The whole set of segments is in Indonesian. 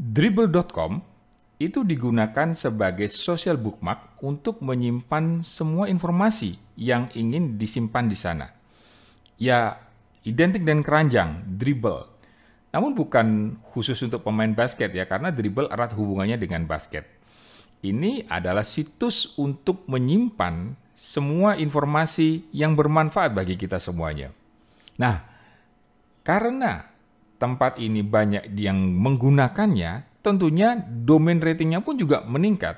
Dribble.com itu digunakan sebagai social bookmark untuk menyimpan semua informasi yang ingin disimpan di sana. Ya, identik dengan keranjang, dribble. Namun bukan khusus untuk pemain basket ya, karena dribble erat hubungannya dengan basket. Ini adalah situs untuk menyimpan semua informasi yang bermanfaat bagi kita semuanya. Nah, karena tempat ini banyak yang menggunakannya, tentunya domain ratingnya pun juga meningkat.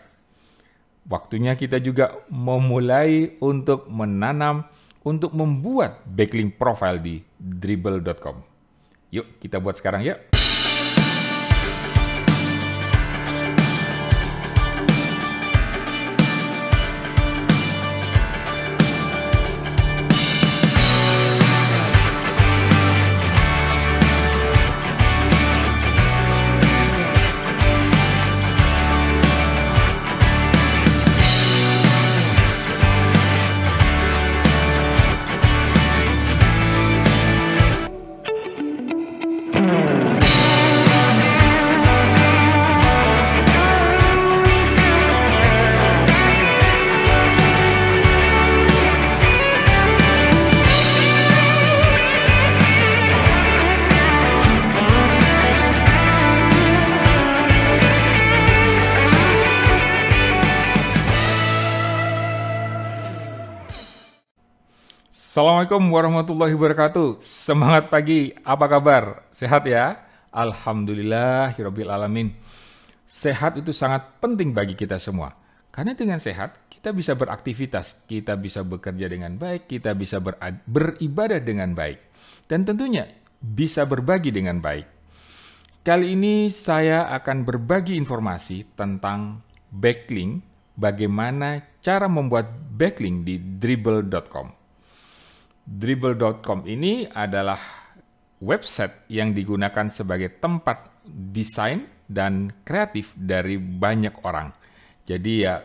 Waktunya kita juga memulai untuk menanam, untuk membuat backlink profile di dribble.com. Yuk kita buat sekarang yuk. Assalamualaikum warahmatullahi wabarakatuh. Semangat pagi, apa kabar? Sehat ya? Alhamdulillah, Hirobil Alamin. Sehat itu sangat penting bagi kita semua. Karena dengan sehat, kita bisa beraktivitas, kita bisa bekerja dengan baik, kita bisa beribadah dengan baik. Dan tentunya bisa berbagi dengan baik. Kali ini saya akan berbagi informasi tentang backlink, bagaimana cara membuat backlink di dribble.com. Dribble.com ini adalah website yang digunakan sebagai tempat desain dan kreatif dari banyak orang. Jadi ya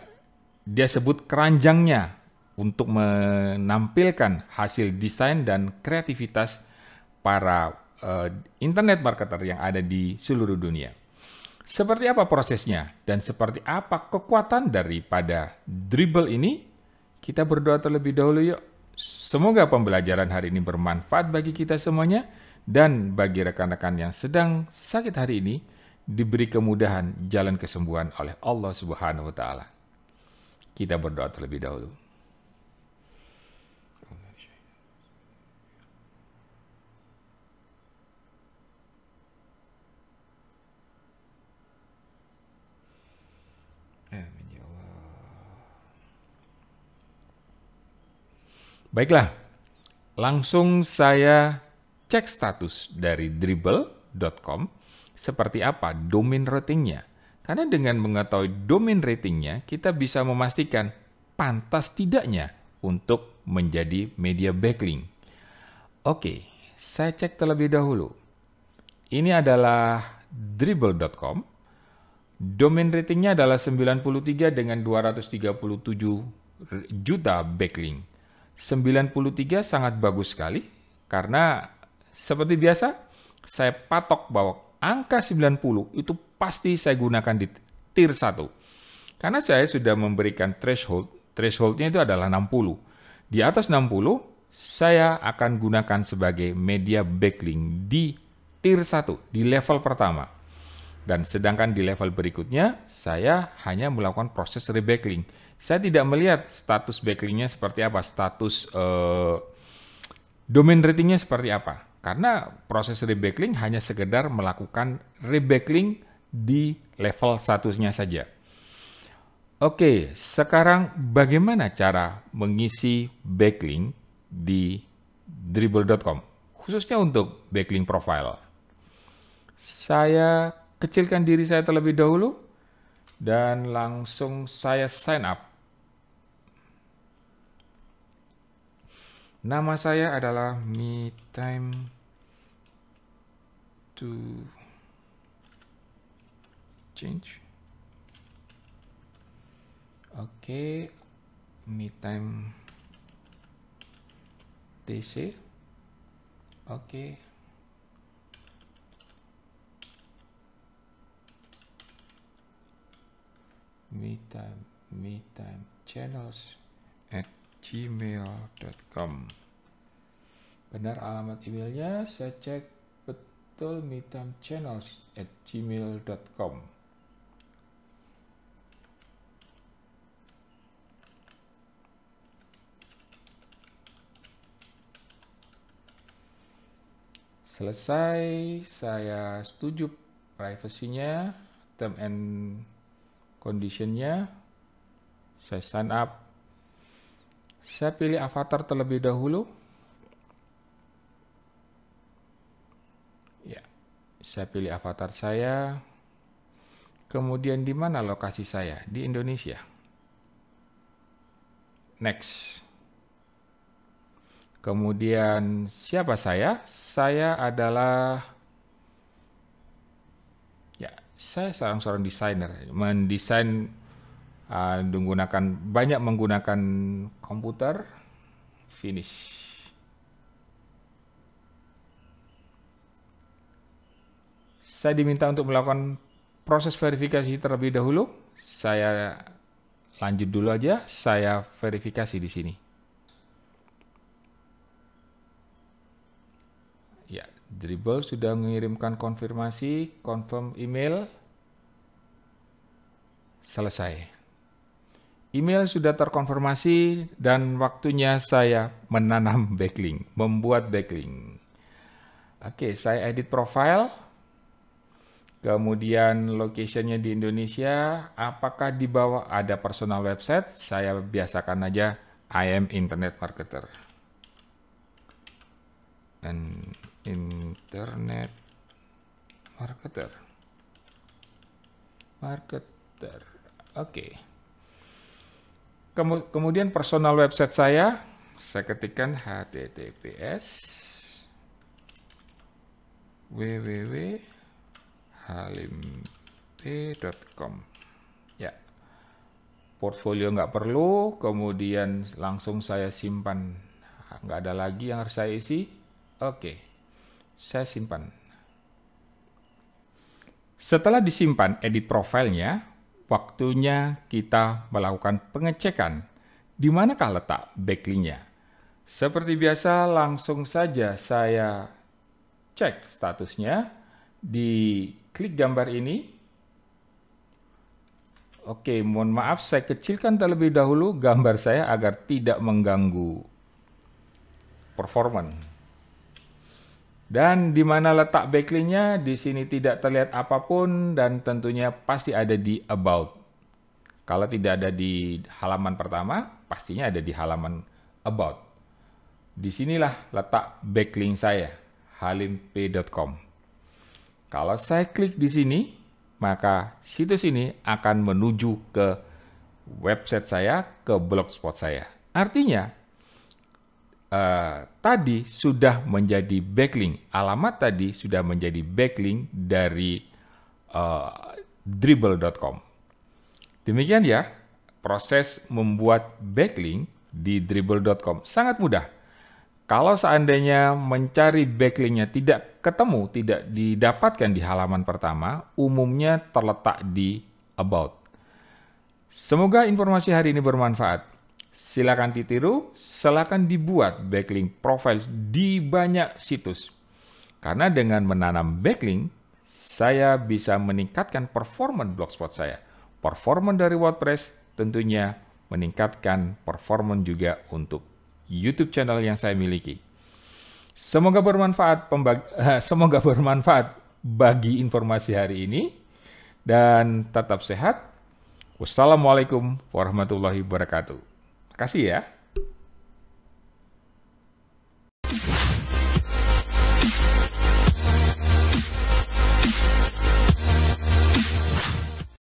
dia sebut keranjangnya untuk menampilkan hasil desain dan kreativitas para uh, internet marketer yang ada di seluruh dunia. Seperti apa prosesnya dan seperti apa kekuatan daripada dribble ini? Kita berdoa terlebih dahulu yuk. Semoga pembelajaran hari ini bermanfaat bagi kita semuanya dan bagi rekan-rekan yang sedang sakit hari ini diberi kemudahan jalan kesembuhan oleh Allah Subhanahu wa taala. Kita berdoa terlebih dahulu. Baiklah, langsung saya cek status dari dribble.com seperti apa domain ratingnya. Karena dengan mengetahui domain ratingnya, kita bisa memastikan pantas tidaknya untuk menjadi media backlink. Oke, saya cek terlebih dahulu. Ini adalah dribble.com. Domain ratingnya adalah 93 dengan 237 juta backlink. 93 sangat bagus sekali karena seperti biasa saya patok bahwa angka 90 itu pasti saya gunakan di tier 1. Karena saya sudah memberikan threshold, thresholdnya itu adalah 60. Di atas 60, saya akan gunakan sebagai media backlink di tier 1, di level pertama. Dan sedangkan di level berikutnya, saya hanya melakukan proses rebacklink saya tidak melihat status backlinknya seperti apa, status uh, domain ratingnya seperti apa. Karena proses rebacklink hanya sekedar melakukan rebacklink di level satunya saja. Oke, sekarang bagaimana cara mengisi backlink di dribble.com khususnya untuk backlink profile. Saya kecilkan diri saya terlebih dahulu dan langsung saya sign up Nama saya adalah Me Time to Change. Oke, okay. Me Time TC. Oke. Okay. Me time, me time channels at gmail.com Benar alamat emailnya, saya cek betul channels at gmail.com Selesai, saya setuju privasinya, term and conditionnya, saya sign up, saya pilih avatar terlebih dahulu. Ya, saya pilih avatar saya. Kemudian di mana lokasi saya? Di Indonesia. Next. Kemudian siapa saya? Saya adalah ya, saya seorang seorang desainer, mendesain uh, ah, menggunakan banyak menggunakan komputer finish saya diminta untuk melakukan proses verifikasi terlebih dahulu saya lanjut dulu aja saya verifikasi di sini ya dribble sudah mengirimkan konfirmasi confirm email selesai Email sudah terkonfirmasi dan waktunya saya menanam backlink, membuat backlink. Oke, saya edit profile. Kemudian locationnya di Indonesia, apakah di bawah ada personal website? Saya biasakan aja I am internet marketer. An internet marketer. Marketer. Oke. Okay kemudian personal website saya, saya ketikkan https www.halimp.com ya portfolio nggak perlu kemudian langsung saya simpan nggak ada lagi yang harus saya isi oke saya simpan setelah disimpan edit profilnya waktunya kita melakukan pengecekan di manakah letak backlinknya. Seperti biasa, langsung saja saya cek statusnya di klik gambar ini. Oke, mohon maaf saya kecilkan terlebih dahulu gambar saya agar tidak mengganggu performance. Dan di mana letak backlinknya, di sini tidak terlihat apapun dan tentunya pasti ada di about. Kalau tidak ada di halaman pertama, pastinya ada di halaman about. Disinilah letak backlink saya, halimp.com. Kalau saya klik di sini, maka situs ini akan menuju ke website saya, ke blogspot saya. Artinya, uh, tadi sudah menjadi backlink. Alamat tadi sudah menjadi backlink dari uh, eh, dribble.com. Demikian ya proses membuat backlink di dribble.com. Sangat mudah. Kalau seandainya mencari backlinknya tidak ketemu, tidak didapatkan di halaman pertama, umumnya terletak di about. Semoga informasi hari ini bermanfaat. Silakan ditiru, silakan dibuat backlink profile di banyak situs. Karena dengan menanam backlink, saya bisa meningkatkan performa blogspot saya. Performa dari WordPress tentunya meningkatkan performa juga untuk YouTube channel yang saya miliki. Semoga bermanfaat semoga bermanfaat bagi informasi hari ini dan tetap sehat. Wassalamualaikum warahmatullahi wabarakatuh. Kasih ya.